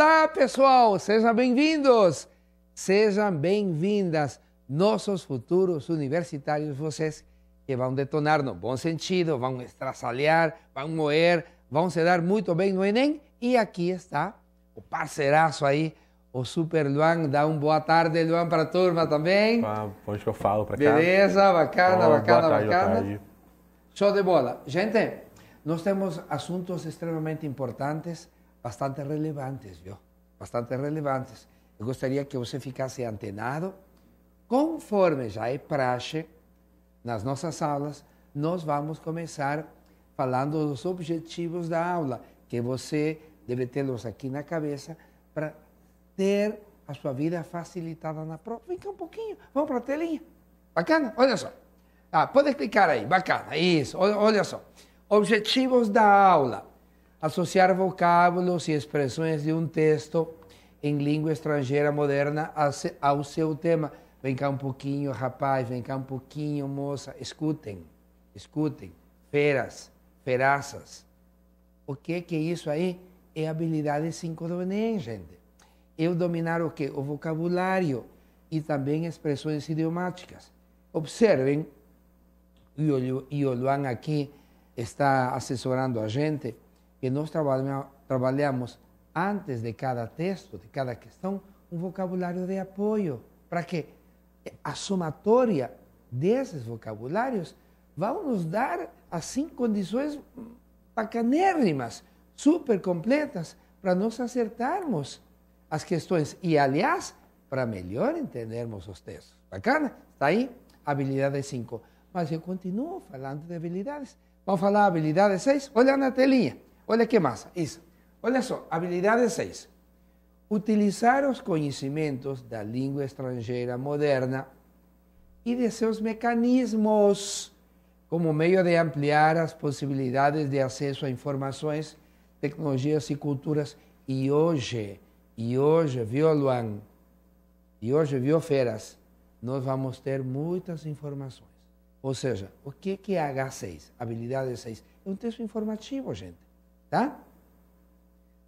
Olá, pessoal! Sejam bem-vindos! Sejam bem-vindas, nossos futuros universitários, vocês que vão detonar no bom sentido, vão estraçalhar, vão moer, vão se dar muito bem no Enem. E aqui está o parceiraço aí, o Super Luan. Dá um boa tarde, Luan, para a turma também. Ah, onde que eu falo para cá? Beleza, bacana, oh, bacana, tarde, bacana. Show de bola. Gente, nós temos assuntos extremamente importantes bastante relevantes, viu? Bastante relevantes. Eu gostaria que você ficasse antenado. Conforme já é praxe, nas nossas aulas, nós vamos começar falando dos objetivos da aula, que você deve tê-los aqui na cabeça para ter a sua vida facilitada na prova. Vem cá um pouquinho, vamos para a telinha. Bacana? Olha só. Ah, pode clicar aí, bacana, isso, olha só. Objetivos da aula. Associar vocábulos e expressões de um texto em língua estrangeira moderna ao seu tema. Vem cá um pouquinho, rapaz, vem cá um pouquinho, moça. Escutem, escutem. Feras, feraças. O que que é isso aí? É habilidade 5 do Enem, gente. Eu dominar o quê? O vocabulário e também expressões idiomáticas. Observem, e o Luan aqui está assessorando a gente, que nosotros trabajamos antes de cada texto, de cada cuestión, un um vocabulario de apoyo, para que a esos vocabularios va a nos dar, condiciones condiciones, bacanérrimas, super completas, para nos acertarmos las questões y e, aliás, para mejor entendermos los textos. Bacana? Está ahí Habilidade 5. Mas eu continuo falando de habilidades. Vamos a falar habilidade 6? Olha na telinha. Olha que massa, isso. Olha só, habilidade 6. Utilizar os conhecimentos da língua estrangeira moderna e de seus mecanismos como meio de ampliar as possibilidades de acesso a informações, tecnologias e culturas. E hoje, e hoje, viu, Luan? E hoje, viu, Feras? Nós vamos ter muitas informações. Ou seja, o que é H6? Habilidade 6. É um texto informativo, gente Por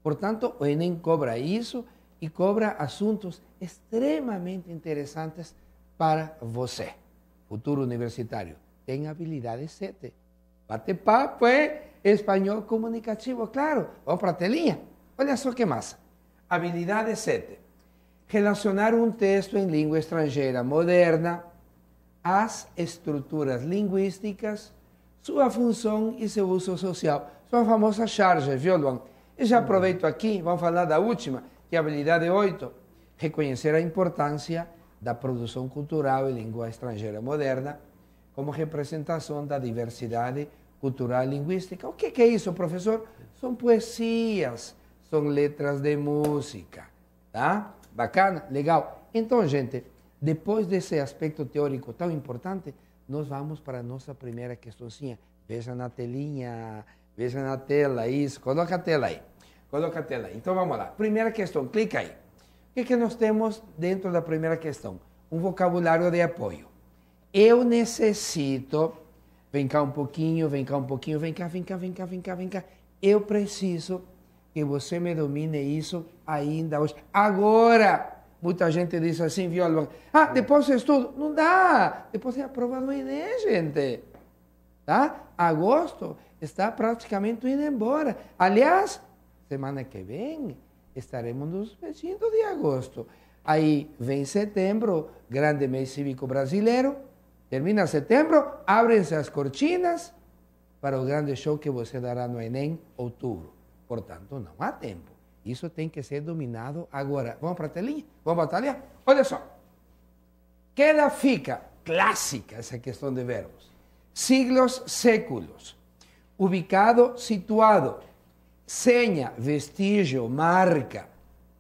Portanto, o Enem cobra eso y cobra asuntos extremamente interesantes para você, futuro universitario. ten habilidades 7. Bate papo pues, espanhol comunicativo, claro. Vamos oh, para a telinha. Olha só que más. Habilidades 7. Relacionar un texto en lengua extranjera moderna las estructuras lingüísticas, su función y su uso social. são a famosa charge, Luan? E já uhum. aproveito aqui, vamos falar da última, que é a habilidade 8, reconhecer a importância da produção cultural em língua estrangeira moderna como representação da diversidade cultural e linguística. O que é isso, professor? São poesias, são letras de música, tá? Bacana? Legal. Então, gente, depois desse aspecto teórico tão importante, nós vamos para a nossa primeira questãozinha. Veja na telinha. Veja na tela isso. Coloca a tela aí. Coloca a tela aí. Então vamos lá. Primeira questão, clica aí. O que, que nós temos dentro da primeira questão? Um vocabulário de apoio. Eu necessito. Vem cá um pouquinho, vem cá um pouquinho, vem cá, vem cá, vem cá, vem cá, vem cá. Eu preciso que você me domine isso ainda hoje. Agora! Muita gente diz assim, viola. Ah, depois eu estudo. Não dá! Depois é a prova do Enem, gente. Tá? Agosto está praticamente indo embora. Aliás, semana que vem estaremos nos vestindo de agosto. Aí vem setembro, grande mês cívico brasileiro. Termina setembro, abrem-se as cortinas para o grande show que você dará no Enem, outubro. Portanto, não há tempo. Isso tem que ser dominado agora. Vamos para a telinha? Vamos para a telinha? Olha só. Queda fica, clássica essa questão de verbos. Siglos, séculos. ubicado, situado. Seña, vestigio, marca.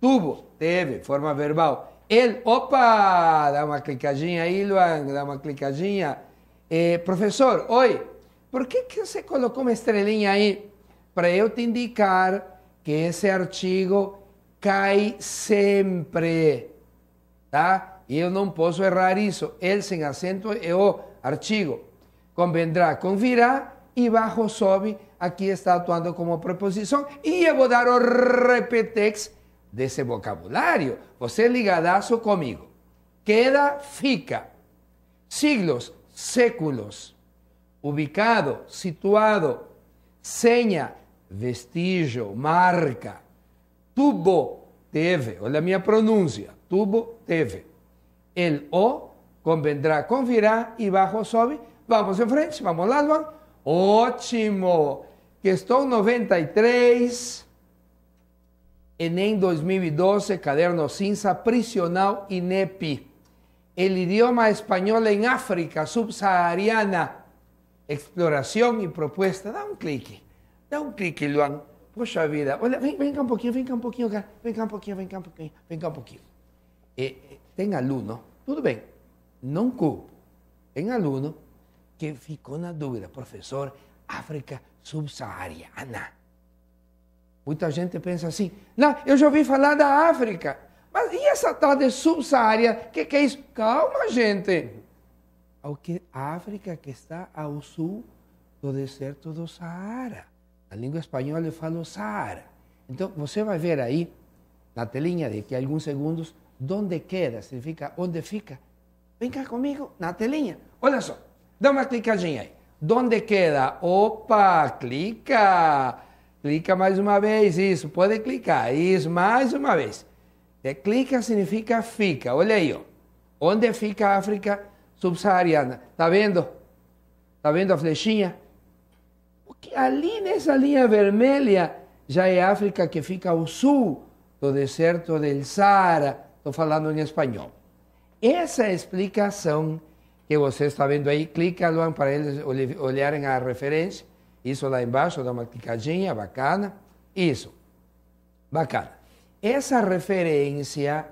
Tuvo, teve, forma verbal. El, opa, dá uma clicadinha aí, Luan, dá uma clicadinha. Eh, professor, oi, por qué que você colocou uma estrelinha ahí? Para eu te indicar que ese artigo cai siempre, ¿ta? Y eu não posso errar isso. el sin acento o artigo. Convendrá, convirá y bajo sobi aquí está actuando como preposición y voy a dar o repetex vocabulario. vocabulario, usted ligadazo conmigo. Queda, fica. Siglos, séculos. Ubicado, situado. Seña, vestigio, marca. Tubo, teve. o mi pronuncia Tubo, teve. El o convendrá, convirá y bajo sobi Vamos en frente, vamos al Ótimo! Questão 93, Enem 2012, Caderno Cinza, Prisional INEPI. El idioma español en África subsahariana. Exploración y propuesta. Da un clic. Da un clic, Luan. Poxa vida. Olha, vem, vem cá um pouquinho, vem cá um pouquinho, cara. Vem cá um pouquinho, vem cá um pouquinho, vem cá eh, eh, tem aluno, tudo bem, não aluno que ficou na dúvida, professor, África subsaariana. Muita gente pensa assim, não, eu já ouvi falar da África, mas e essa tal de subsaária? O que, que é isso? Calma, gente. a África que está ao sul do deserto do Saara. Na língua espanhola eu falo Saara. Então, você vai ver aí, na telinha daqui a alguns segundos, onde queda, significa onde fica. Vem cá comigo, na telinha. Olha só. Dá uma clicadinha aí. Donde queda? Opa, clica. Clica mais uma vez, isso. Pode clicar, isso, mais uma vez. É, clica significa fica. Olha aí, ó. Onde fica a África subsaariana? Tá vendo? Tá vendo a flechinha? Porque ali nessa linha vermelha já é África que fica ao sul do deserto del Saara. Estou falando em espanhol. Essa é explicação que você está vendo aí, clica, Luan, para eles olharem a referência. Isso lá embaixo, dá uma clicadinha, bacana. Isso. Bacana. Essa referência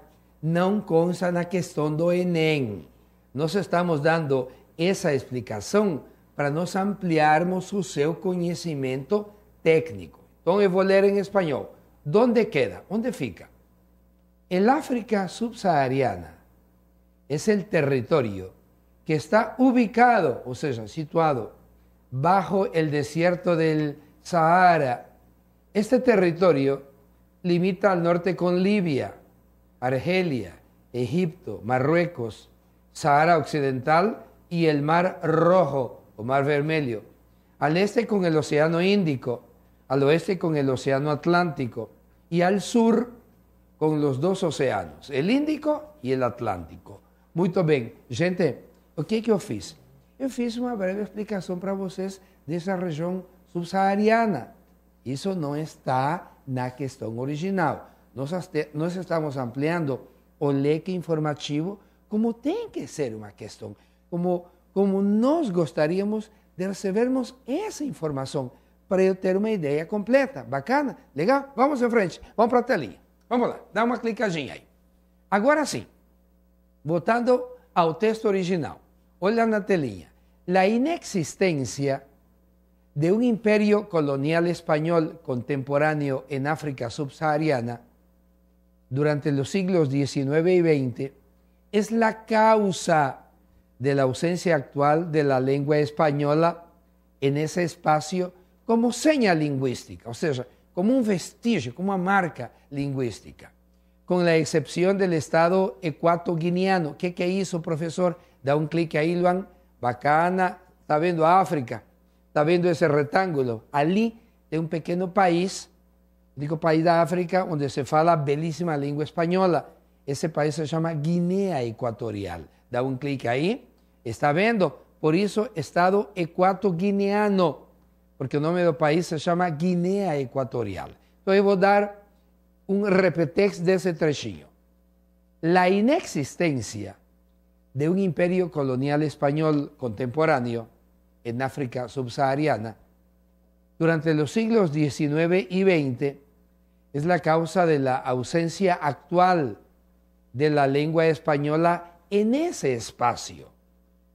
não consta na questão do Enem. Nós estamos dando essa explicação para nós ampliarmos o seu conhecimento técnico. Então eu vou ler em espanhol. Onde queda? Onde fica? El África subsahariana es el territorio que está ubicado, o sea, situado bajo el desierto del Sahara. Este territorio limita al norte con Libia, Argelia, Egipto, Marruecos, Sahara Occidental y el Mar Rojo o Mar Vermelho. Al este con el Océano Índico, al oeste con el Océano Atlántico y al sur con los dos océanos, el Índico y el Atlántico. Muy bien, gente. O que, é que eu fiz? Eu fiz uma breve explicação para vocês dessa região subsaariana. Isso não está na questão original. Nós, nós estamos ampliando o leque informativo como tem que ser uma questão, como, como nós gostaríamos de recebermos essa informação para eu ter uma ideia completa. Bacana? Legal? Vamos em frente. Vamos para a telinha. Vamos lá. Dá uma clicadinha aí. Agora sim, voltando ao texto original. Hola, la la inexistencia de un imperio colonial español contemporáneo en África subsahariana durante los siglos XIX y XX es la causa de la ausencia actual de la lengua española en ese espacio como seña lingüística, o sea, como un vestigio, como una marca lingüística, con la excepción del Estado ecuato ¿Qué, ¿Qué hizo, profesor? da un clic ahí, Luan, bacana, está viendo África, está viendo ese rectángulo. Allí, de un pequeño país, digo país de África, donde se fala bellísima lengua española. Ese país se llama Guinea Ecuatorial. Da un clic ahí, está viendo. Por eso, Estado ecuatoguineano, porque el nombre del país se llama Guinea Ecuatorial. Entonces, voy a dar un repetex de ese trechillo La inexistencia de un imperio colonial español contemporáneo en África subsahariana, durante los siglos XIX y XX es la causa de la ausencia actual de la lengua española en ese espacio,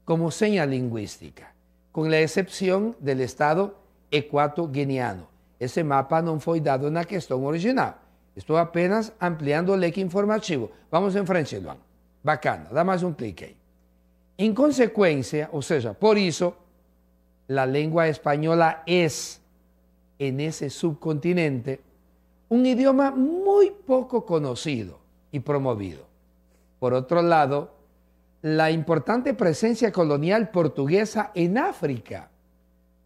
como seña lingüística, con la excepción del Estado ecuato-guineano. Ese mapa no fue dado en la cuestión original. estoy apenas ampliando el informativo. Vamos en frente, Luan. Bacana, da más un clic ahí. En consecuencia, o sea, por eso, la lengua española es, en ese subcontinente, un idioma muy poco conocido y promovido. Por otro lado, la importante presencia colonial portuguesa en África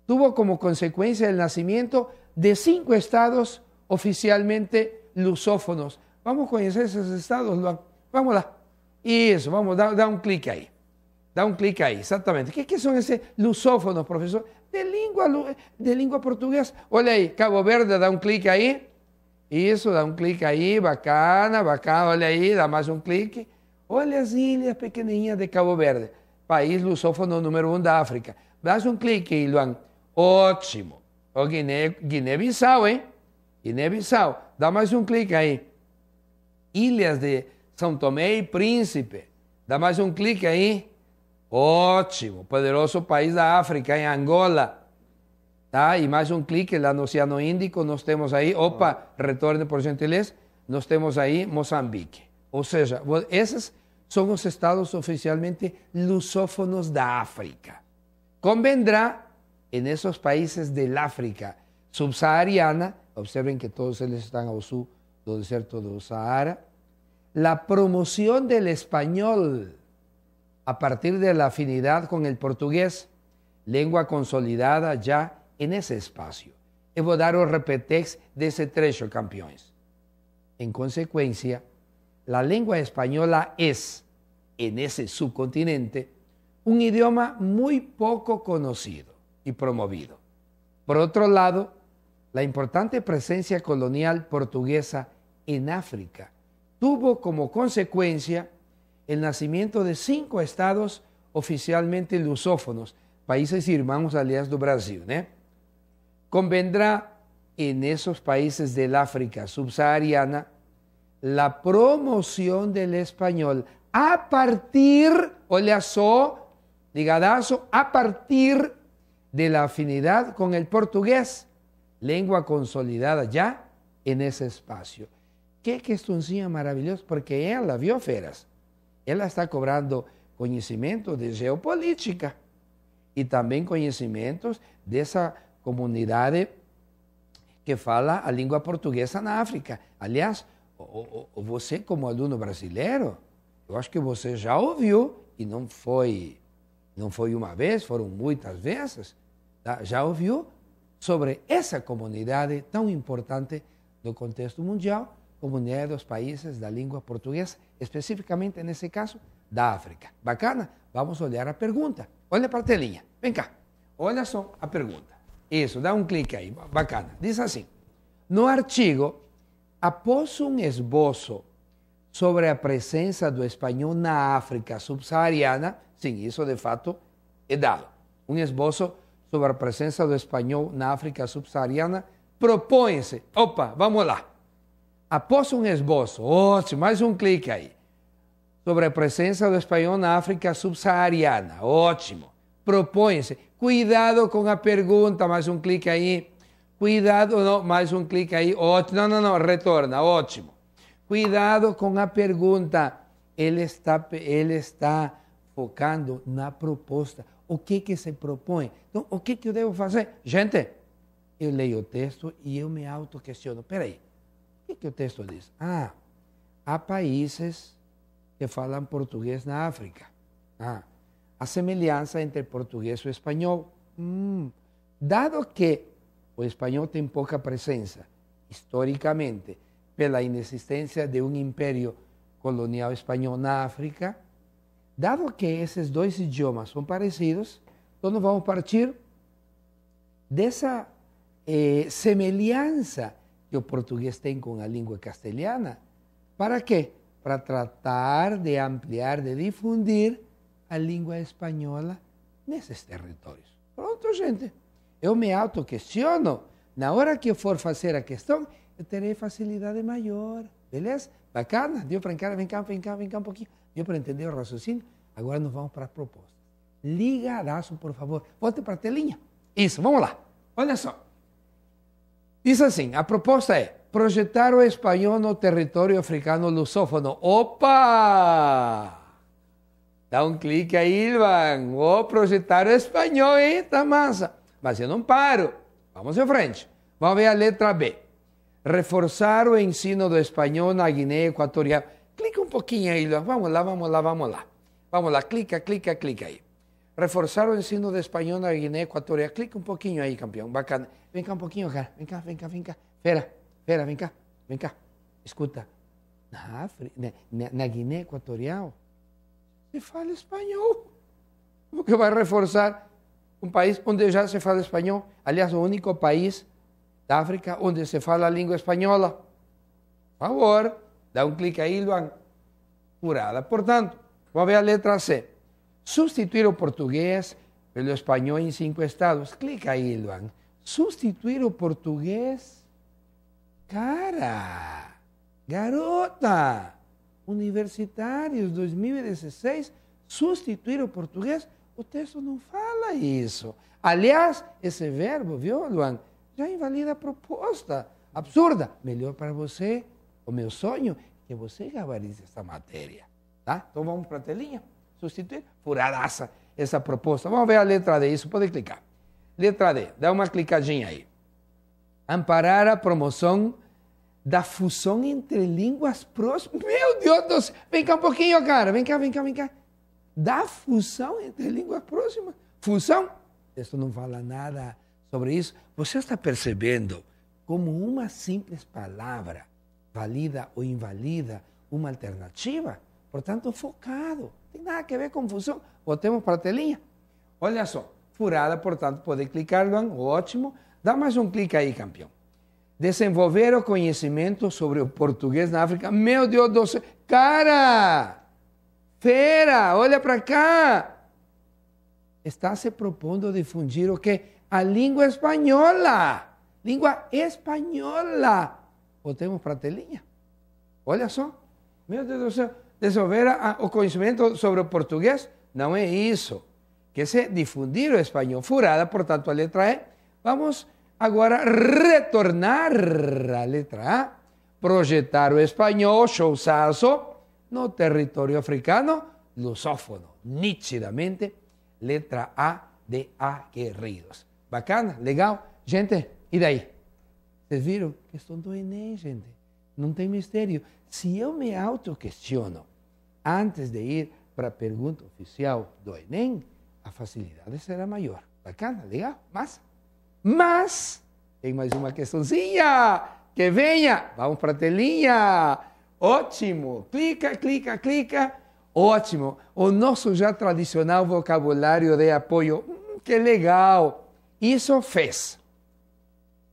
tuvo como consecuencia el nacimiento de cinco estados oficialmente lusófonos. Vamos a conocer esos estados, vamos a Isso, vamos dar, dar um clique aí. Dá um clique aí, exatamente. O que, que são esses lusófonos, professor? De língua, de língua portuguesa. Olha aí, Cabo Verde, dá um clique aí. Isso, dá um clique aí, bacana, bacana. Olha aí, dá mais um clique. Olha as ilhas pequenininhas de Cabo Verde, país lusófono número um da África. Dá um clique aí, Luan. Ótimo. O Guiné, Guiné-Bissau, hein? Guiné-Bissau. Dá mais um clique aí. Ilhas de São Tomé y Príncipe. Da más un clic ahí. Ótimo. Poderoso país de África, en Angola. Y más un clic en el Océano Índico, nos tenemos ahí. Opa, ah. retorne por gentilez. Nos tenemos ahí Mozambique. O sea, esos son los estados oficialmente lusófonos de África. Convendrá en esos países del África subsahariana, observen que todos ellos están al sur del desierto del Sahara, la promoción del español a partir de la afinidad con el portugués, lengua consolidada ya en ese espacio. Debo dar o repetex trecho, campeones. En consecuencia, la lengua española es, en ese subcontinente, un idioma muy poco conocido y promovido. Por otro lado, la importante presencia colonial portuguesa en África tuvo como consecuencia el nacimiento de cinco estados oficialmente lusófonos, países hermanos aliados de Brasil, ¿eh? Convendrá en esos países del África subsahariana la promoción del español a partir, le asó digadazo, a partir de la afinidad con el portugués, lengua consolidada ya en ese espacio. Que questãozinha maravilhosa, porque ela, viu, Feras? Ela está cobrando conhecimento de geopolítica e também conhecimentos dessa comunidade que fala a língua portuguesa na África. Aliás, você, como aluno brasileiro, eu acho que você já ouviu, e não foi, não foi uma vez, foram muitas vezes, tá? já ouviu sobre essa comunidade tão importante no contexto mundial comunidad de los países la lengua portuguesa, específicamente en ese caso da África. Bacana? Vamos olhar a pregunta. Olha a partelinha. Vem cá. Olha só a pregunta. Eso, da un um clic ahí, Bacana. Dice así: No artigo, após un esbozo sobre la presencia do español na África subsahariana, sim, eso de fato es dado. un esbozo sobre a presença do espanhol na África subsahariana, propõe-se. Opa, vamos lá. Após um esboço, ótimo, mais um clique aí, sobre a presença do espanhol na África subsaariana, ótimo. Propõe-se, cuidado com a pergunta, mais um clique aí. Cuidado, não, mais um clique aí, ótimo. Não, não, não, retorna, ótimo. Cuidado com a pergunta. Ele está, ele está focando na proposta. O que que se propõe? Então, o que que eu devo fazer? Gente, eu leio o texto e eu me auto-questiono. Peraí, O que o texto diz? Ah, há países que falam portugués na África. Ah, a semelhança entre portugués e espanhol. Mm, dado que o espanhol tem pouca presença, historicamente, pela inexistencia de un imperio colonial espanhol na África, dado que esos dos idiomas son parecidos, entonces vamos vamos partir dessa eh, semelhança que o tengo tiene lengua la língua Para qué? Para tratar de ampliar, de difundir lengua española en esos territorios Pronto, gente. yo me auto autoquestiono. Na hora que yo for fazer a questão, eu terei facilidade maior. Beleza? Bacana? Deu para Vem campo, vem campo, campo um pouquinho. para entender o raciocínio? Agora nos vamos para a propuesta ligarazo por favor. Volte para la telinha. Isso, vamos lá. Olha só. Diz assim: a proposta proyectar projetar o espanhol no territorio africano lusófono. Opa! Dá un clique ahí, Ivan. Vou proyectar o espanhol, hein? Tá massa. Mas eu não paro. Vamos en frente. Vamos ver a letra B. Reforzar o ensino do espanhol na Guiné Equatorial. Clica un poquito ahí, Ivan. Vamos lá, vamos lá, vamos lá. Vamos lá, clica, clica, clica ahí reforzar o ensino de espanhol na Guinea Ecuatorial. Clica un poquito ahí, campeón, Venga, Vem cá un poquito, cara. Vem cá, vem cá, vem cá. Fera, fera, vem cá, vem cá. Escuta. Na, África, na, se fala espanhol. Porque a reforzar un país donde ya se fala español? Aliás, el único país de África donde se fala la lengua española. Por favor, dá um clique aí, Luan. Curada. Portanto, vamos ver a letra C. Sustituir o português pelo espanhol em cinco estados. Clica aí, Luan. Substituir o português? Cara, garota, universitários 2016, substituir o português? O texto não fala isso. Aliás, esse verbo, viu, Luan? Já invalida a proposta. Absurda. Melhor para você, o meu sonho, que você gabarite essa matéria. Tá? Então vamos para a telinha sustituir, furadaça essa proposta. Vamos ver a letra D, isso pode clicar. Letra D, dá uma clicadinha aí. Amparar a promoção da fusão entre línguas próximas. Meu Deus do céu! Vem cá um pouquinho, cara. Vem cá, vem cá, vem cá. Da fusão entre línguas próximas. Fusão? Isso não fala nada sobre isso. Você está percebendo como uma simples palavra valida ou invalida uma alternativa? Portanto, focado. Tem nada que ver com função. Botemos para a telinha. Olha só, furada, portanto, pode clicar, ótimo. Dá mais um clique aí, campeão. Desenvolver o conhecimento sobre o português na África. Meu Deus do céu. Cara! Fera, olha para cá. Está se propondo difundir o que? A língua espanhola. Língua espanhola. Botemos para a telinha. Olha só. Meu Deus do céu desenvolver a, o conhecimento sobre o português? Não é isso. Que se difundir o espanhol. Furada, portanto, a letra E. Vamos agora retornar à letra A. Projetar o espanhol, showzazo, no território africano, lusófono. Nitidamente, letra A de aguerridos. Bacana? Legal? Gente, e daí? Vocês viram? que estou do é Enem, gente. Não tem mistério. Se eu me auto-questiono, antes de ir para a pergunta oficial do Enem, a facilidade será maior. Bacana, legal, massa. Mas, tem mais uma questãozinha, que venha, vamos para a telinha. Ótimo, clica, clica, clica. Ótimo, o nosso já tradicional vocabulário de apoio, hum, que legal. Isso fez.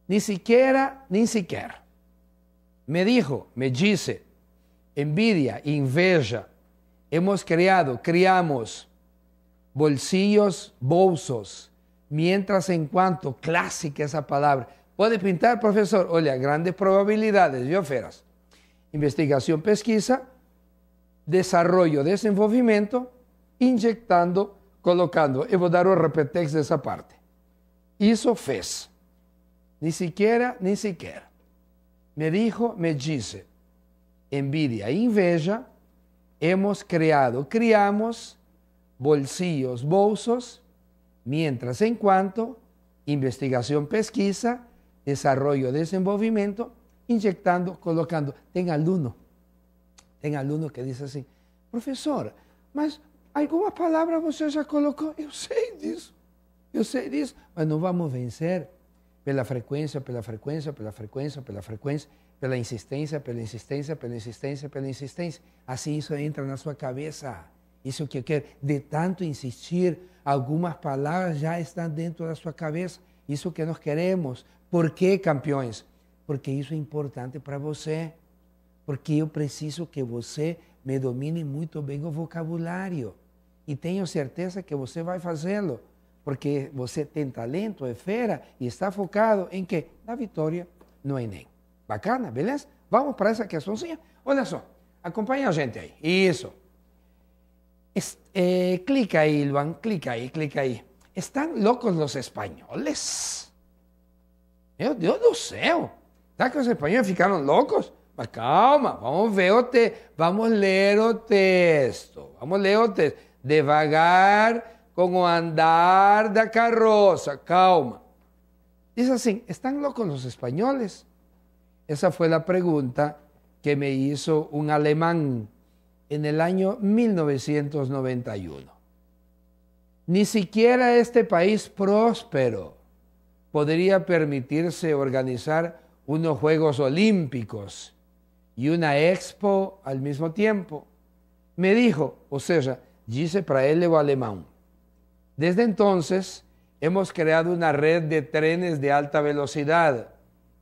Nem sequer, nem sequer. Me dijo, me disse, envidia, inveja, Hemos creado, criamos bolsillos, bolsos, mientras en cuanto, clásica esa palabra. ¿Puede pintar, profesor? Oye, grandes probabilidades, bioferas. Investigación, pesquisa, desarrollo, desenvolvimiento, inyectando, colocando. Y voy a dar un repetex de esa parte. Hizo fez. Ni siquiera, ni siquiera. Me dijo, me dice. Envidia, inveja, hemos creado, criamos bolsillos, bolsos, mientras en cuanto investigación, pesquisa, desarrollo, desenvolvimiento, inyectando, colocando. Tenga alumno, tenga alumno que dice así, profesor, mas alguna palabra você já colocou? Eu sei disso, eu sei disso, mas não vamos vencer la frecuencia, pela la frecuencia, por la frecuencia. pela insistência, pela insistência, pela insistência, pela insistência. Assim isso entra na sua cabeça. Isso que eu quer, de tanto insistir, algumas palavras já estão dentro da sua cabeça. Isso que nós queremos. Por que, campeões? Porque isso é importante para você. ¿eh? Porque eu preciso que você ¿eh? me domine muito bem o vocabulário. E tenho certeza que você vai fazê-lo. Porque você tem talento, é fera e está focado em que Na vitória no Enem. Bacana, beleza? Vamos para essa questãozinha? Olha só, acompanha a gente ahí. Eso. Eh, clica ahí, Luan, clica ahí, clica aí. ¿Están locos los españoles? Meu Deus do céu! que os espanhóis ficaram calma, vamos ver vamos ler o texto. Vamos ler o texto. Devagar como andar de carroza. Calma. Dice así. ¿Están locos los españoles? Esa fue la pregunta que me hizo un alemán en el año 1991. Ni siquiera este país próspero podría permitirse organizar unos Juegos Olímpicos y una expo al mismo tiempo. Me dijo, o sea, dice para él o alemán. Desde entonces hemos creado una red de trenes de alta velocidad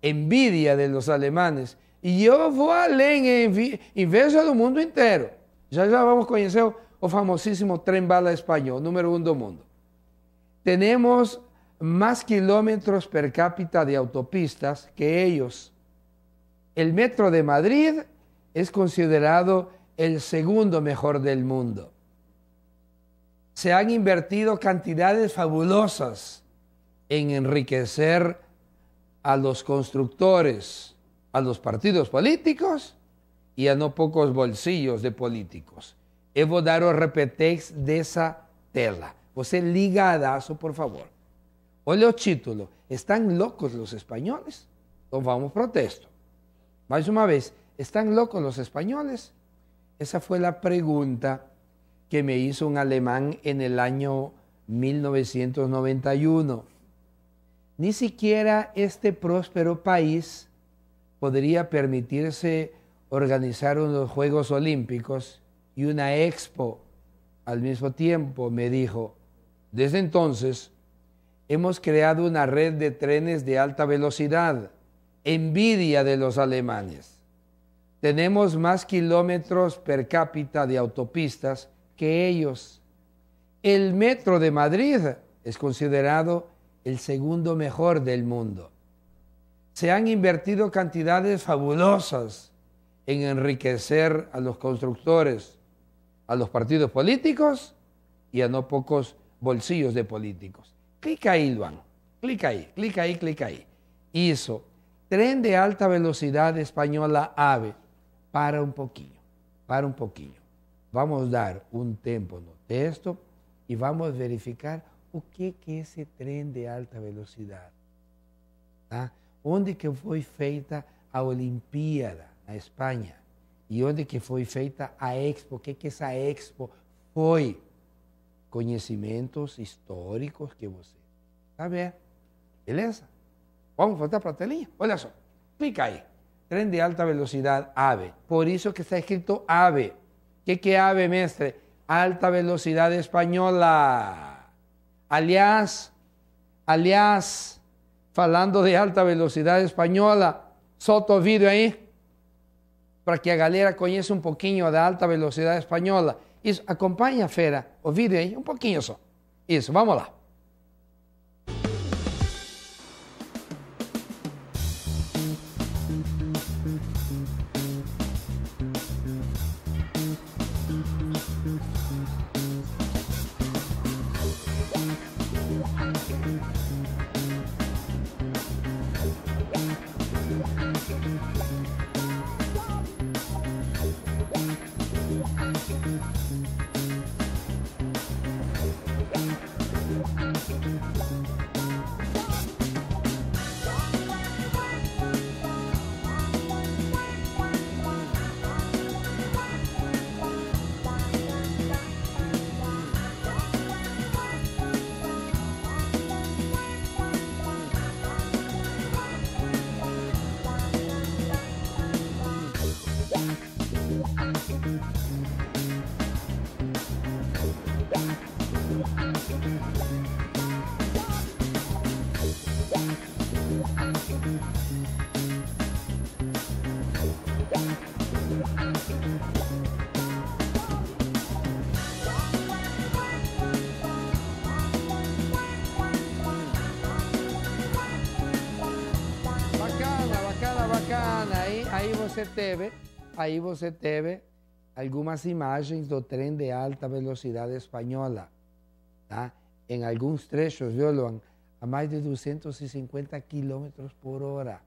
envidia de los alemanes. Y yo voy a e, veo del mundo entero. Ya ya vamos conocer el famosísimo tren bala español, número uno del mundo. Tenemos más kilómetros per cápita de autopistas que ellos. El metro de Madrid es considerado el segundo mejor del mundo. Se han invertido cantidades fabulosas en enriquecer a los constructores, a los partidos políticos y a no pocos bolsillos de políticos. Evo daros repetex de esa tela. Você por favor. O o título. ¿están locos los españoles? Nos vamos protesto más una vez. ¿están locos los españoles? Esa fue la pregunta que me hizo un alemán en el año 1991. Ni siquiera este próspero país podría permitirse organizar unos Juegos Olímpicos y una expo al mismo tiempo, me dijo. Desde entonces, hemos creado una red de trenes de alta velocidad, envidia de los alemanes. Tenemos más kilómetros per cápita de autopistas que ellos. El metro de Madrid es considerado el segundo mejor del mundo. Se han invertido cantidades fabulosas en enriquecer a los constructores, a los partidos políticos y a no pocos bolsillos de políticos. Clica ahí, Luan. Clica ahí, clica ahí, clica ahí. Hizo tren de alta velocidad española AVE. Para un poquillo, para un poquillo. Vamos a dar un tiempo de esto y vamos a verificar o que ese tren de alta velocidad? ¿Dónde ¿Ah? Onde que foi feita a Olimpíada a España? ¿Y onde que feita a Expo? ¿Qué que esa Expo Fue conocimientos históricos que você sabe. Beleza? Vamos voltar para la telinha? Olha só, clica aí. Tren de alta velocidad, AVE. Por eso que está escrito AVE. ¿Qué que AVE, mestre? Alta velocidad española. Aliás, aliás, falando de alta velocidade espanhola, solta o vídeo aí para que a galera conheça um pouquinho da alta velocidade espanhola. Isso, acompanha, Fera, o vídeo aí, um pouquinho só. Isso, vamos lá. você teve, ahí você teve algumas imagens do de alta velocidad española. En algunos alguns trechos violan a más de 250 kilómetros por hora.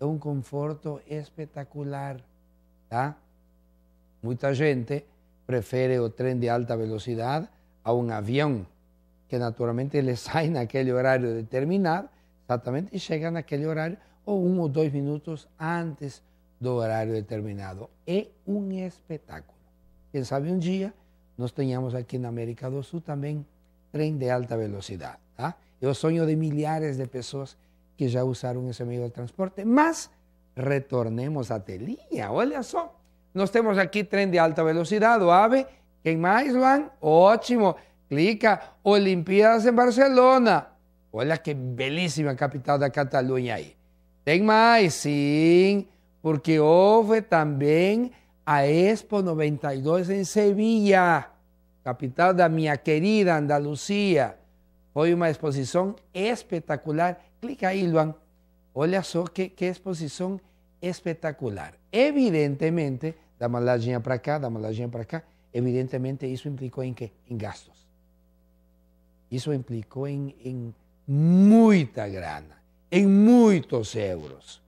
É un conforto espectacular. Mucha gente prefiere o tren de alta velocidad a un avión que naturalmente ele sai aquel horario determinado, y llegan chega aquel horario o uno o dos minutos antes de horario determinado. ...es un espectáculo... quién sabe un día... ...nos teníamos aquí en América do Sul también... ...tren de alta velocidad... ¿ah? ...yo sueño de milhares de personas... que ya usaron ese medio de transporte, mas retornemos a Telía, Olha só, Nos temos aquí tren de alta velocidad... o AVE. En mais, Van? Ótimo. Clica, Olimpíadas en Barcelona. hola qué bellísima capital de Cataluña... ahí. Tem mais, porque oh, fue también a Expo 92 en Sevilla, capital de mi querida Andalucía. Hoy una exposición espectacular. Clica ahí, Luan. Olha só que, exposición Evidentemente, dá la para acá, dá la para acá. Evidentemente, ¿eso implicó en qué? En gastos. Eso implicó en muita grana, en muchos euros.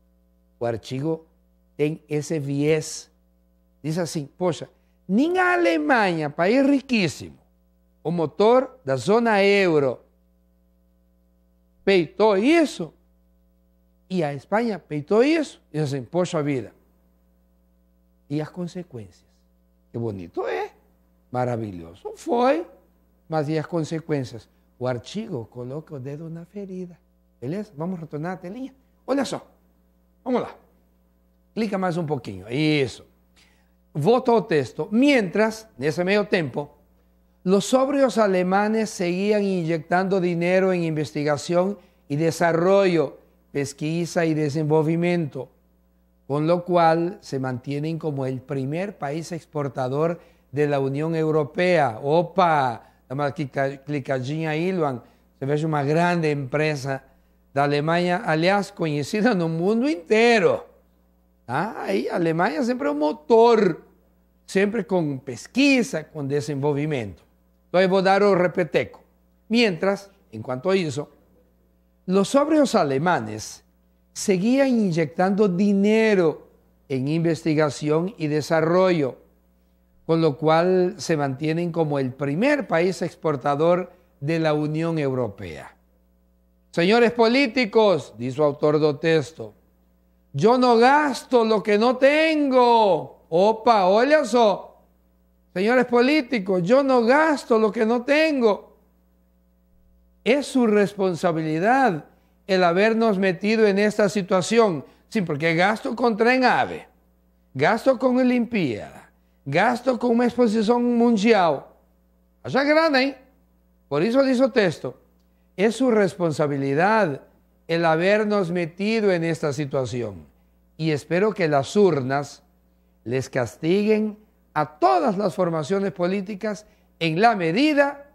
O tem esse viés. Diz assim: poxa, nem a Alemanha, país riquísimo, o motor da zona euro, peitou eso y a Espanha peitou isso, e assim, poxa vida. Y as consecuencias. Que bonito é, ¿eh? maravilhoso foi, mas e as consequências? O artigo coloca o dedo na ferida. Beleza? Vamos retornar a telinha? Olha só, vamos lá. Clica más un y Eso. Voto o texto. Mientras, en ese medio tiempo, los sobrios alemanes seguían inyectando dinero en investigación y desarrollo, pesquisa y desenvolvimiento, con lo cual se mantienen como el primer país exportador de la Unión Europea. Opa, la a Ilvan, se ve una grande empresa de alias, aliás, en el mundo entero. Ahí Alemania siempre un motor, siempre con pesquisa, con desenvolvimiento. Entonces voy a repeteco. Mientras, cuanto a eso, los sobrios alemanes seguían inyectando dinero en investigación y desarrollo, con lo cual se mantienen como el primer país exportador de la Unión Europea. Señores políticos, dice autor do texto, yo no gasto lo que no tengo. Opa, oye eso. Señores políticos, yo no gasto lo que no tengo. Es su responsabilidad el habernos metido en esta situación. Sí, porque gasto con tren AVE, gasto con Olimpiada, gasto con una exposición mundial. Allá grande, ¿eh? Por eso dice texto. Es su responsabilidad el habernos metido en esta situación. Y espero que las urnas les castiguen a todas las formaciones políticas en la medida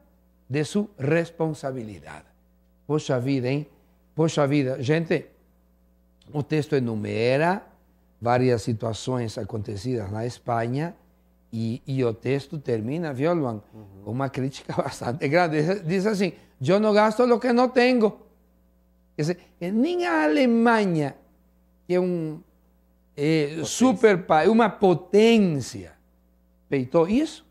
de su responsabilidad. Poxa vida, ¿eh? Poxa vida. Gente, Un texto enumera varias situaciones acontecidas en España y y texto termina, ¿vió, Con Con crítica bastante grande. Dice así, yo no gasto lo que no tengo a Alemania, que é um es eh, super país, uma potência, peitou isso,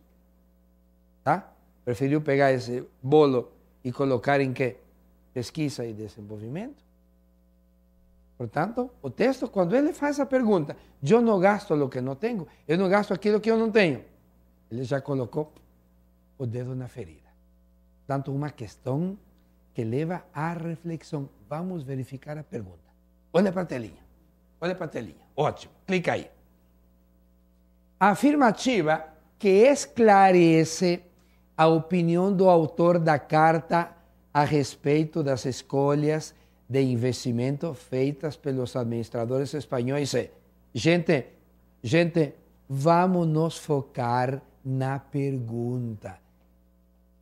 Preferiu pegar ese bolo y colocar en qué? Pesquisa e desenvolvimento. tanto, o texto, él le hace la pregunta, yo no gasto lo que no tengo, yo no gasto aquilo que yo no tengo, él ya colocó o dedo na ferida. tanto, uma questão que leva à reflexão. Vamos verificar a pergunta. Olha para a telinha. Olha para a telinha. Ótimo. Clica aí. Afirmativa que esclarece a opinião do autor da carta a respeito das escolhas de investimento feitas pelos administradores espanhóis. Gente, gente, vamos nos focar na pergunta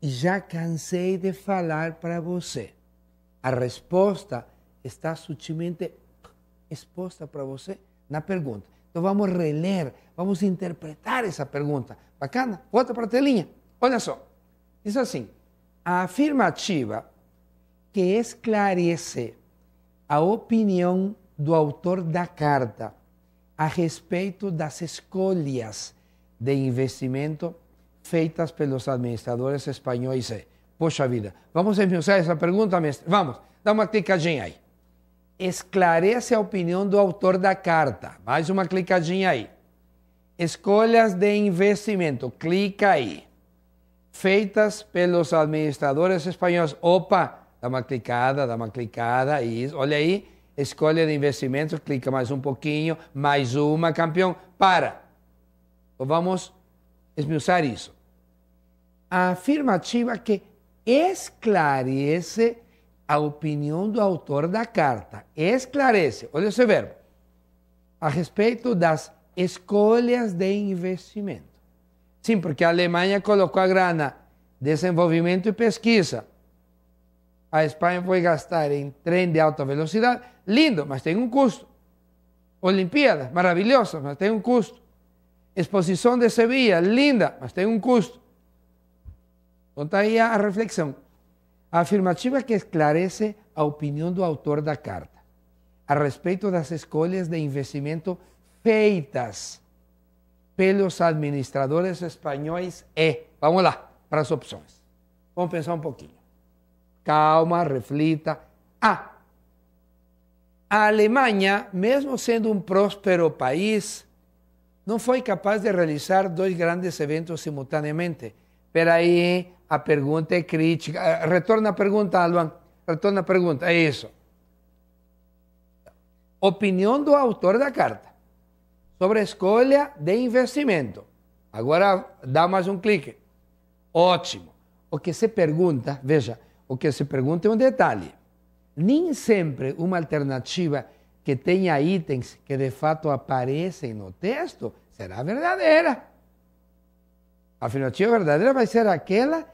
e já cansei de falar para você. A resposta está sutilmente exposta para você na pergunta. Então vamos reler, vamos interpretar essa pergunta. Bacana? Volta para a telinha. Olha só. Diz assim: a afirmativa que esclarece a opinião do autor da carta a respeito das escolhas de investimento feitas pelos administradores espanhóis. Poxa vida, vamos enviar essa pergunta, mestre? Vamos, dá uma clicadinha aí. Esclarece a opinião do autor da carta. Mais uma clicadinha aí. Escolhas de investimento, clica aí. Feitas pelos administradores espanhóis. Opa, dá uma clicada, dá uma clicada, isso. Olha aí, escolha de investimento, clica mais um pouquinho, mais uma, campeão. Para. Vamos esmiuçar isso afirmativa que esclarece a opinião do autor da carta. Esclarece, olha esse verbo, a respeito das escolhas de investimento. Sim, porque a Alemanha colocou a grana desenvolvimento e pesquisa. A Espanha foi gastar em trem de alta velocidade, lindo, mas tem um custo. Olimpíadas, maravilhosa, mas tem um custo. Exposição de Sevilha, linda, mas tem um custo. Então está aí a reflexão. A afirmativa que esclarece a opinião do autor da carta a respeito das escolhas de investimento feitas pelos administradores espanhóis é, vamos lá, para as opções. Vamos pensar um pouquinho. Calma, reflita. A. A Alemanha, mesmo sendo um próspero país, não foi capaz de realizar dois grandes eventos simultaneamente Espera aí, a pergunta é crítica. Eh, retorna a pergunta, Alvan. Retorna a pergunta, é isso. Opinião do autor da carta sobre a escolha de investimento. Agora dá mais um clique. Ótimo. O que se pergunta, veja, o que se pergunta é um detalhe. Nem sempre uma alternativa que tenha itens que de fato aparecem no texto será verdadeira. A afirmativa verdadeira vai ser aquela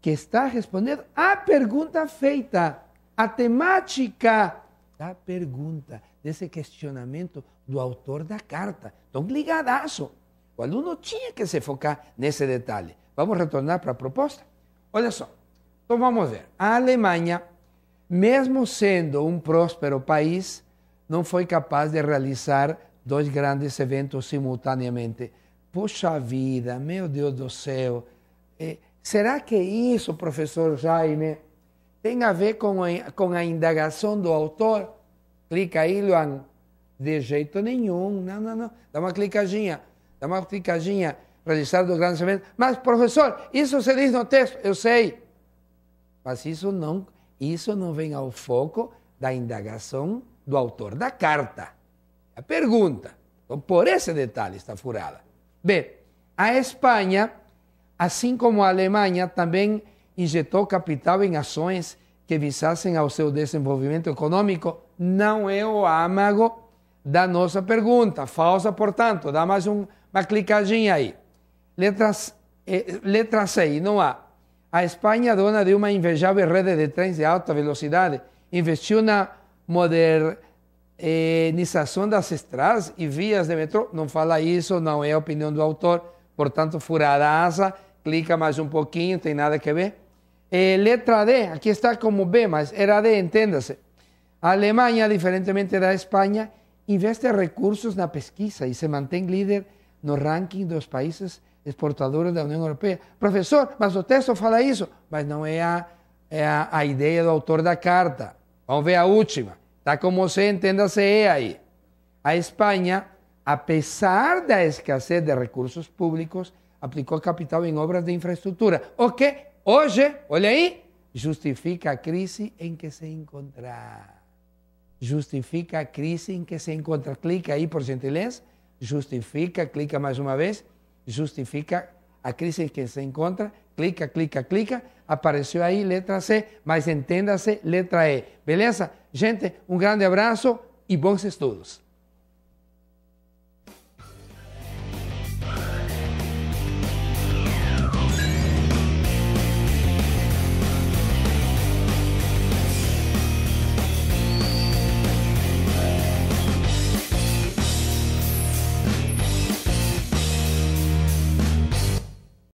que está respondendo à pergunta feita, à temática da pergunta, desse questionamento do autor da carta. Então, ligadaço. O aluno tinha que se focar nesse detalhe. Vamos retornar para a proposta? Olha só. Então, vamos ver. A Alemanha, mesmo sendo um próspero país, não foi capaz de realizar dois grandes eventos simultaneamente Poxa vida, meu Deus do céu. É, será que é isso, professor Jaime, tem a ver com a, com a indagação do autor? Clica aí, Luan. De jeito nenhum. Não, não, não. Dá uma clicadinha. Dá uma clicadinha. Realizar do grande evento. Mas, professor, isso se diz no texto. Eu sei. Mas isso não, isso não vem ao foco da indagação do autor da carta. É a pergunta. Então, por esse detalhe está furada. B. A Espanha, assim como a Alemanha, também injetou capital em ações que visassem ao seu desenvolvimento econômico. Não é o âmago da nossa pergunta. Falsa, portanto. Dá mais um, uma clicadinha aí. Letras, eh, letra C, não há. A Espanha, dona de uma invejável rede de trens de alta velocidade, investiu na modernização eh, nisação das estradas e vias de metrô. Não fala isso, não é a opinião do autor, portanto, furadaça, clica mais um pouquinho, tem nada que ver. Eh, letra D, aqui está como B, mas era D, entenda-se. A Alemanha, diferentemente da Espanha, investe recursos na pesquisa e se mantém líder no ranking dos países exportadores da União Europeia. Professor, mas o texto fala isso, mas não é a, é a, a ideia do autor da carta. Vamos ver a última. como se entiéndase ahí, a España, a pesar de la escasez de recursos públicos, aplicó capital en obras de infraestructura. O qué? oye, olha ahí, justifica a crisis en que se encuentra. Justifica a crisis en que se encuentra. Clica ahí, por gentileza. Justifica, clica más una vez. Justifica a crisis en que se encuentra clica, clica, clica, apareceu aí letra C, mas entenda-se letra E. Beleza? Gente, um grande abraço e bons estudos.